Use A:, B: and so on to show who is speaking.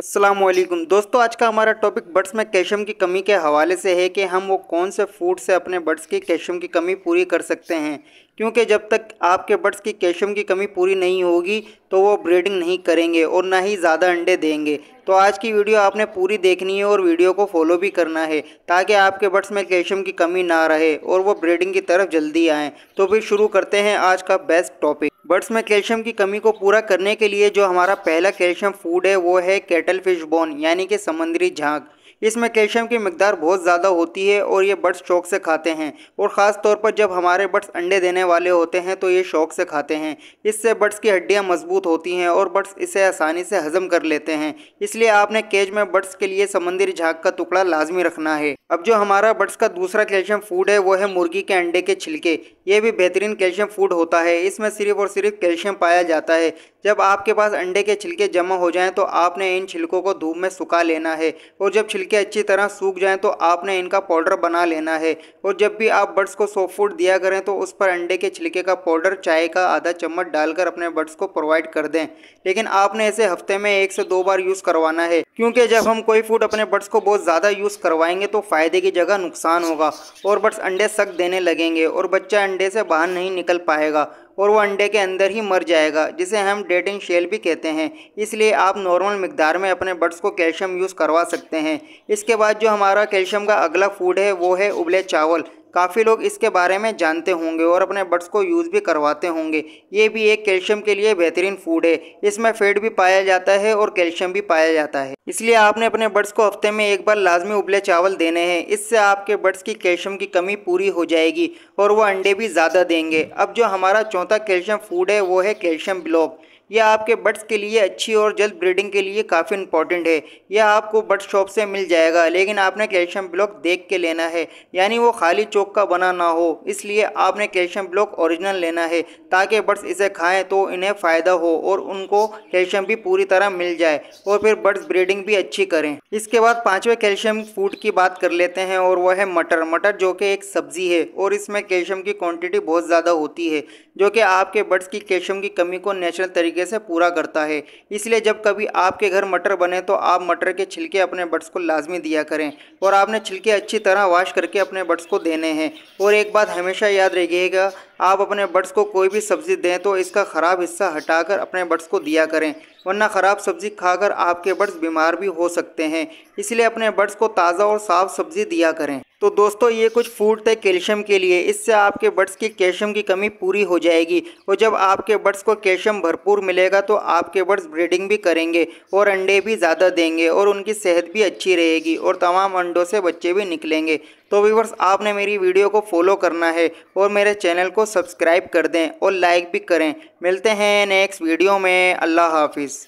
A: असलम दोस्तों आज का हमारा टॉपिक बर्ड्स में कैल्शियम की कमी के हवाले से है कि हम वो कौन से फूड से अपने बर्ड्स की कैल्शियम की कमी पूरी कर सकते हैं क्योंकि जब तक आपके बर्ड्स की कैल्शियम की कमी पूरी नहीं होगी तो वो ब्रीडिंग नहीं करेंगे और ना ही ज़्यादा अंडे देंगे तो आज की वीडियो आपने पूरी देखनी है और वीडियो को फॉलो भी करना है ताकि आपके बर्ड्स में कैल्शियम की कमी ना रहे और वो ब्रीडिंग की तरफ जल्दी आएँ तो फिर शुरू करते हैं आज का बेस्ट टॉपिक बर्ड्स में कैल्शियम की कमी को पूरा करने के लिए जो हमारा पहला कैल्शियम फूड है वो है कैटल फिश बोन यानी कि समुद्री झाँक इसमें कैल्शियम की मकदार बहुत ज़्यादा होती है और ये बर्ड्स शौक से खाते हैं और ख़ास तौर पर जब हमारे बर्ड्स अंडे देने वाले होते हैं तो ये शौक से खाते हैं इससे बर्ड्स की हड्डियाँ मजबूत होती हैं और बर्ड्स इसे आसानी से हजम कर लेते हैं इसलिए आपने केज में बर्ड्स के लिए समंदरी झाग का टुकड़ा लाजमी रखना है अब जो हमारा बर्ड्स का दूसरा कैल्शियम फूड है वो है मुर्गी के अंडे के छिलके ये भी बेहतरीन कैल्शियम फूड होता है इसमें सिर्फ और सिर्फ कैल्शियम पाया जाता है जब आपके पास अंडे के छिलके जमा हो जाएं तो आपने इन छिलकों को धूप में सुखा लेना है और जब छिलके के अच्छी तरह सूख जाएं तो आपने इनका पाउडर बना लेना है और जब भी आप बर्ड्स को सॉफ्ट फूड दिया करें तो उस पर अंडे के छिलके का पाउडर चाय का आधा चम्मच डालकर अपने बर्ड्स को प्रोवाइड कर दें लेकिन आपने इसे हफ्ते में एक से दो बार यूज़ करवाना है क्योंकि जब हम कोई फूड अपने बर्ड्स को बहुत ज़्यादा यूज़ करवाएंगे तो फ़ायदे की जगह नुकसान होगा और बर्ड्स अंडे सक देने लगेंगे और बच्चा अंडे से बाहर नहीं निकल पाएगा और वो अंडे के अंदर ही मर जाएगा जिसे हम डेटिंग शेल भी कहते हैं इसलिए आप नॉर्मल मकदार में अपने बर्ड्स को कैल्शियम यूज़ करवा सकते हैं इसके बाद जो हमारा कैल्शियम का अगला फूड है वो है उबले चावल काफ़ी लोग इसके बारे में जानते होंगे और अपने बर्ड्स को यूज़ भी करवाते होंगे ये भी एक कैल्शियम के लिए बेहतरीन फूड है इसमें फैट भी पाया जाता है और कैल्शियम भी पाया जाता है इसलिए आपने अपने बर्ड्स को हफ्ते में एक बार लाजमी उबले चावल देने हैं इससे आपके बर्ड्स की कैल्शियम की कमी पूरी हो जाएगी और वह अंडे भी ज़्यादा देंगे अब जो हमारा चौथा कैल्शियम फूड है वो है कैल्शियम ब्लॉक यह आपके बर्ड्स के लिए अच्छी और जल्द ब्रीडिंग के लिए काफ़ी इंपॉर्टेंट है यह आपको बर्ड शॉप से मिल जाएगा लेकिन आपने कैल्शियम ब्लॉक देख के लेना है यानी वो खाली चौक का बना ना हो इसलिए आपने कैल्शियम ब्लॉक ओरिजिनल लेना है ताकि बर्ड्स इसे खाएँ तो इन्हें फ़ायदा हो और उनको कैल्शियम भी पूरी तरह मिल जाए और फिर बर्ड्स ब्रीडिंग भी अच्छी करें इसके बाद पाँचवें कैल्शियम फूड की बात कर लेते हैं और वह है मटर मटर जो कि एक सब्ज़ी है और इसमें कैल्शियम की क्वान्टिटी बहुत ज़्यादा होती है जो कि आपके बर्ड्स की कैल्शियम की कमी को नेचुरल तरीके तरीके से पूरा करता है इसलिए जब कभी आपके घर मटर बने तो आप मटर के छिलके अपने बट्स को लाजमी दिया करें और आपने छिलके अच्छी तरह वॉश करके अपने बड्स को देने हैं और एक बात हमेशा याद रखिएगा आप अपने बर्ड्स को कोई भी सब्ज़ी दें तो इसका ख़राब हिस्सा हटाकर अपने बर्ड्स को दिया करें वरना ख़राब सब्ज़ी खाकर आपके बर्ड्स बीमार भी हो सकते हैं इसलिए अपने बर्ड्स को ताज़ा और साफ़ सब्ज़ी दिया करें तो दोस्तों ये कुछ फूड थे कैल्शियम के लिए इससे आपके बड्स की कैल्शियम की कमी पूरी हो जाएगी और जब आपके बड्स को कैल्शियम भरपूर मिलेगा तो आपके बर्ड्स ब्रीडिंग भी करेंगे और अंडे भी ज़्यादा देंगे और उनकी सेहत भी अच्छी रहेगी और तमाम अंडों से बच्चे भी निकलेंगे तो व्यूवर्स आपने मेरी वीडियो को फॉलो करना है और मेरे चैनल को सब्सक्राइब कर दें और लाइक भी करें मिलते हैं नेक्स्ट वीडियो में अल्लाह हाफिज़